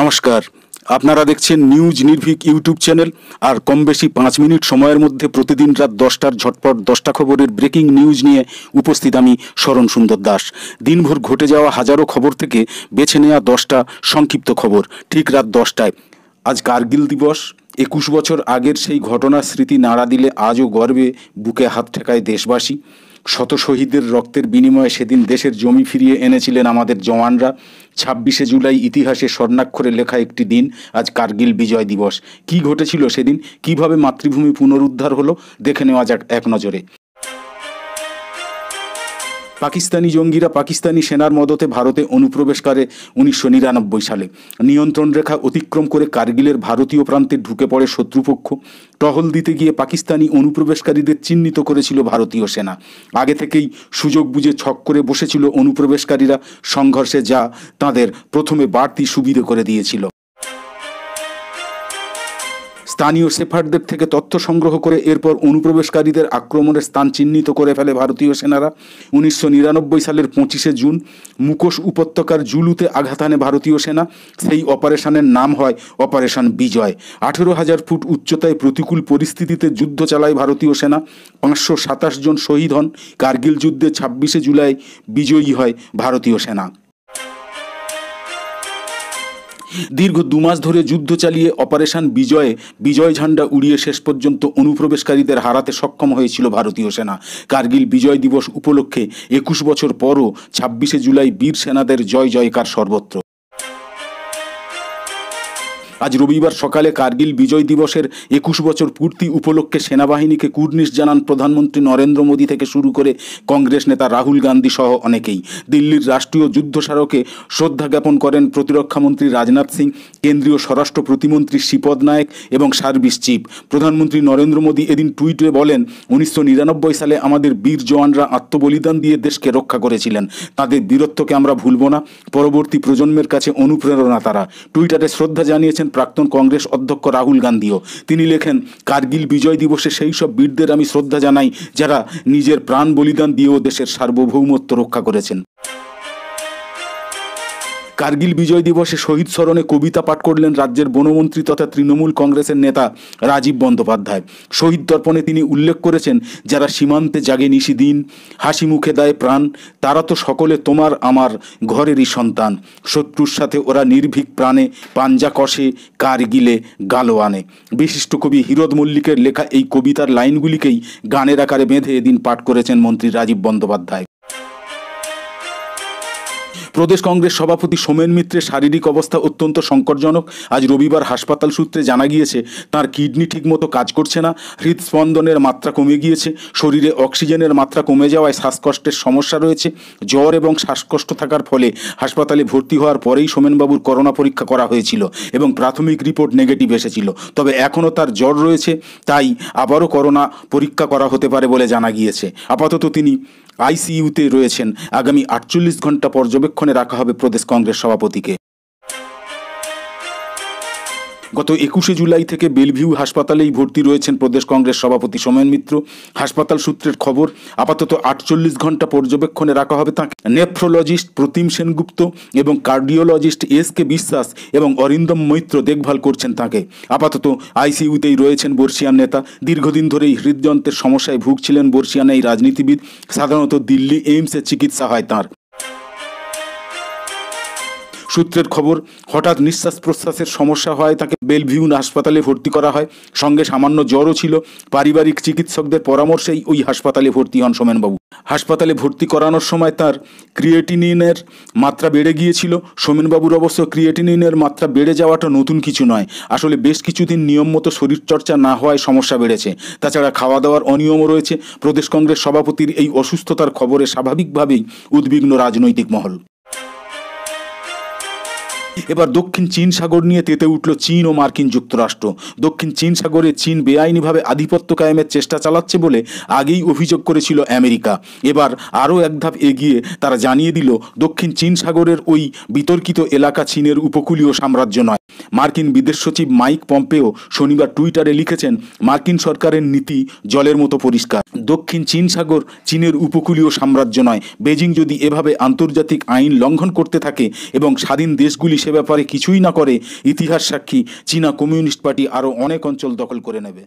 নমস্কার আপনারা দেখছেন নিউজ নির্ভীক ইউটিউব চ্যানেল আর কম বেশি পাঁচ মিনিট সময়ের মধ্যে প্রতিদিন রাত দশটার ঝটপট দশটা খবরের ব্রেকিং নিউজ নিয়ে উপস্থিত আমি শরণ সুন্দর দাস দিনভর ঘটে যাওয়া হাজারো খবর থেকে বেছে নেওয়া দশটা সংক্ষিপ্ত খবর ঠিক রাত দশটায় আজ কার্গিল দিবস একুশ বছর আগের সেই ঘটনার স্মৃতি নাড়া দিলে আজও গর্বে বুকে হাত ঠেকায় দেশবাসী শত শহীদের রক্তের বিনিময়ে সেদিন দেশের জমি ফিরিয়ে এনেছিলেন আমাদের জওয়ানরা ছাব্বিশে জুলাই ইতিহাসে স্বর্ণাক্ষরে লেখা একটি দিন আজ কার্গিল বিজয় দিবস কি ঘটেছিল সেদিন কিভাবে মাতৃভূমি পুনরুদ্ধার হলো দেখে নেওয়া যাক এক নজরে পাকিস্তানি জঙ্গিরা পাকিস্তানি সেনার মদতে ভারতে অনুপ্রবেশ করে উনিশশো সালে নিয়ন্ত্রণ রেখা অতিক্রম করে কার্গিলের ভারতীয় প্রান্তে ঢুকে পড়ে শত্রুপক্ষ টহল দিতে গিয়ে পাকিস্তানি অনুপ্রবেশকারীদের চিহ্নিত করেছিল ভারতীয় সেনা আগে থেকেই সুযোগ বুঝে ছক করে বসেছিল অনুপ্রবেশকারীরা সংঘর্ষে যা তাদের প্রথমে বাড়তি সুবিধে করে দিয়েছিল স্থানীয় সেফারদের থেকে তথ্য সংগ্রহ করে এরপর অনুপ্রবেশকারীদের আক্রমণের স্থান চিহ্নিত করে ফেলে ভারতীয় সেনারা উনিশশো সালের পঁচিশে জুন মুখোশ উপত্যকার জুলুতে আঘাত আনে ভারতীয় সেনা সেই অপারেশনের নাম হয় অপারেশন বিজয় আঠেরো হাজার ফুট উচ্চতায় প্রতিকূল পরিস্থিতিতে যুদ্ধ চালায় ভারতীয় সেনা পাঁচশো সাতাশ জন শহীদ হন কার্গিল যুদ্ধে ছাব্বিশে জুলাই বিজয়ী হয় ভারতীয় সেনা দীর্ঘ দুমাস ধরে যুদ্ধ চালিয়ে অপারেশন বিজয়ে বিজয় ঝান্ডা উড়িয়ে শেষ পর্যন্ত অনুপ্রবেশকারীদের হারাতে সক্ষম হয়েছিল ভারতীয় সেনা কার্গিল বিজয় দিবস উপলক্ষে একুশ বছর পরও ছাব্বিশে জুলাই বীর সেনাদের জয় জয়কার সর্বত্র আজ রবিবার সকালে কার্গিল বিজয় দিবসের একুশ বছর পূর্তি উপলক্ষে সেনাবাহিনীকে কুর্নিশ জানান প্রধানমন্ত্রী নরেন্দ্র মোদী থেকে শুরু করে কংগ্রেস নেতা রাহুল গান্ধী সহ অনেকেই দিল্লির রাষ্ট্রীয় যুদ্ধ স্মারকে শ্রদ্ধা জ্ঞাপন করেন প্রতিরক্ষামন্ত্রী রাজনাথ সিং কেন্দ্রীয় স্বরাষ্ট্র প্রতিমন্ত্রী শ্রীপদ নায়ক এবং সার্ভিস চিফ প্রধানমন্ত্রী নরেন্দ্র মোদী এদিন টুইটে বলেন উনিশশো সালে আমাদের বীর জওয়ানরা আত্মবলিদান দিয়ে দেশকে রক্ষা করেছিলেন তাদের বীরত্বকে আমরা ভুলব না পরবর্তী প্রজন্মের কাছে অনুপ্রেরণা তারা টুইটারে শ্রদ্ধা জানিয়েছেন লিখেছেন প্রাক্তন কংগ্রেস অধ্যক্ষ রাহুল গান্ধীও তিনি লেখেন কার্গিল বিজয় দিবসে সেই সব বীরদের আমি শ্রদ্ধা জানাই যারা নিজের প্রাণ বলিদান দিয়েও দেশের সার্বভৌমত্ব রক্ষা করেছেন কার্গিল বিজয় দিবসে শহীদ স্মরণে কবিতা পাঠ করলেন রাজ্যের বনমন্ত্রী তথা তৃণমূল কংগ্রেসের নেতা রাজীব বন্দ্যোপাধ্যায় শহীদ দর্পণে তিনি উল্লেখ করেছেন যারা সীমান্তে জাগে নিশি দিন হাসি মুখে দেয় প্রাণ তারা তো সকলে তোমার আমার ঘরেরই সন্তান শত্রুর সাথে ওরা নির্ভীক প্রাণে পাঞ্জা কষে কারগিলে গালো আনে বিশিষ্ট কবি হিরদ মল্লিকের লেখা এই কবিতার লাইনগুলিকেই গানের আকারে বেঁধে এদিন পাঠ করেছেন মন্ত্রী রাজীব বন্দ্যোপাধ্যায় প্রদেশ কংগ্রেস সভাপতি সোমেন মিত্রের শারীরিক অবস্থা অত্যন্ত সংকটজনক আজ রবিবার হাসপাতাল সূত্রে জানা গিয়েছে তার কিডনি ঠিকমতো কাজ করছে না হৃদস্পন্দনের মাত্রা কমে গিয়েছে শরীরে অক্সিজেনের মাত্রা কমে যাওয়ায় শ্বাসকষ্টের সমস্যা রয়েছে জ্বর এবং শ্বাসকষ্ট থাকার ফলে হাসপাতালে ভর্তি হওয়ার পরেই সোমেনবাবুর করোনা পরীক্ষা করা হয়েছিল এবং প্রাথমিক রিপোর্ট নেগেটিভ এসেছিল তবে এখনও তার জ্বর রয়েছে তাই আবারও করোনা পরীক্ষা করা হতে পারে বলে জানা গিয়েছে আপাতত তিনি আইসিইউতে রয়েছেন আগামী আটচল্লিশ ঘন্টা পর্যবেক্ষণ সংরক্ষণে রাখা হবে প্রদেশ কংগ্রেস সভাপতিকে গত একুশে জুলাই থেকে বেলভিউ হাসপাতালেই ভর্তি রয়েছেন প্রদেশ কংগ্রেস সভাপতি সোমেন মিত্র হাসপাতাল সূত্রের খবর আপাতত আটচল্লিশ ঘন্টা পর্যবেক্ষণে রাখা হবে তাঁকে নেফ্রোলজিস্ট প্রতিম সেনগুপ্ত এবং কার্ডিওলজিস্ট এস কে বিশ্বাস এবং অরিন্দম মৈত্র দেখভাল করছেন তাঁকে আপাতত আইসিইউতেই রয়েছেন বর্ষিয়ান নেতা দীর্ঘদিন ধরেই হৃদযন্ত্রের সমস্যায় ভুগছিলেন বর্ষিয়ান এই রাজনীতিবিদ সাধারণত দিল্লি এইমসে চিকিৎসা হয় তাঁর সূত্রের খবর হঠাৎ নিঃশ্বাস প্রশ্বাসের সমস্যা হয় তাকে বেলভিউন হাসপাতালে ভর্তি করা হয় সঙ্গে সামান্য জ্বরও ছিল পারিবারিক চিকিৎসকদের পরামর্শেই ওই হাসপাতালে ভর্তি হন সোমেনবাবু হাসপাতালে ভর্তি করানোর সময় তার ক্রিয়েটিনিনের মাত্রা বেড়ে গিয়েছিল সোমেনবাবুর অবশ্য ক্রিয়েটিনিনের মাত্রা বেড়ে যাওয়াটা নতুন কিছু নয় আসলে বেশ কিছুদিন নিয়ম মতো শরীরচর্চা না হওয়ায় সমস্যা বেড়েছে তাছাড়া খাওয়া দাওয়ার অনিয়মও রয়েছে প্রদেশ কংগ্রেস সভাপতির এই অসুস্থতার খবরে স্বাভাবিকভাবেই উদ্বিগ্ন রাজনৈতিক মহল এবার দক্ষিণ চীন সাগর নিয়ে তেতে উঠল চীন ও মার্কিন যুক্তরাষ্ট্র দক্ষিণ চীন সাগরে চীন বেআইনিভাবে আধিপত্য কায়েমের চেষ্টা চালাচ্ছে বলে আগেই অভিযোগ করেছিল আমেরিকা এবার আরও এক ধাপ এগিয়ে তারা জানিয়ে দিল দক্ষিণ চীন সাগরের ওই বিতর্কিত এলাকা চীনের উপকূলীয় সাম্রাজ্য নয় মার্কিন বিদেশ সচিব মাইক পম্পেও শনিবার টুইটারে লিখেছেন মার্কিন সরকারের নীতি জলের মতো পরিষ্কার দক্ষিণ চীন সাগর চীনের উপকূলীয় সাম্রাজ্য নয় বেজিং যদি এভাবে আন্তর্জাতিক আইন লঙ্ঘন করতে থাকে এবং স্বাধীন দেশগুলি সে ব্যাপারে কিছুই না করে ইতিহাস সাক্ষী চীনা কমিউনিস্ট পার্টি আরও অনেক অঞ্চল দখল করে নেবে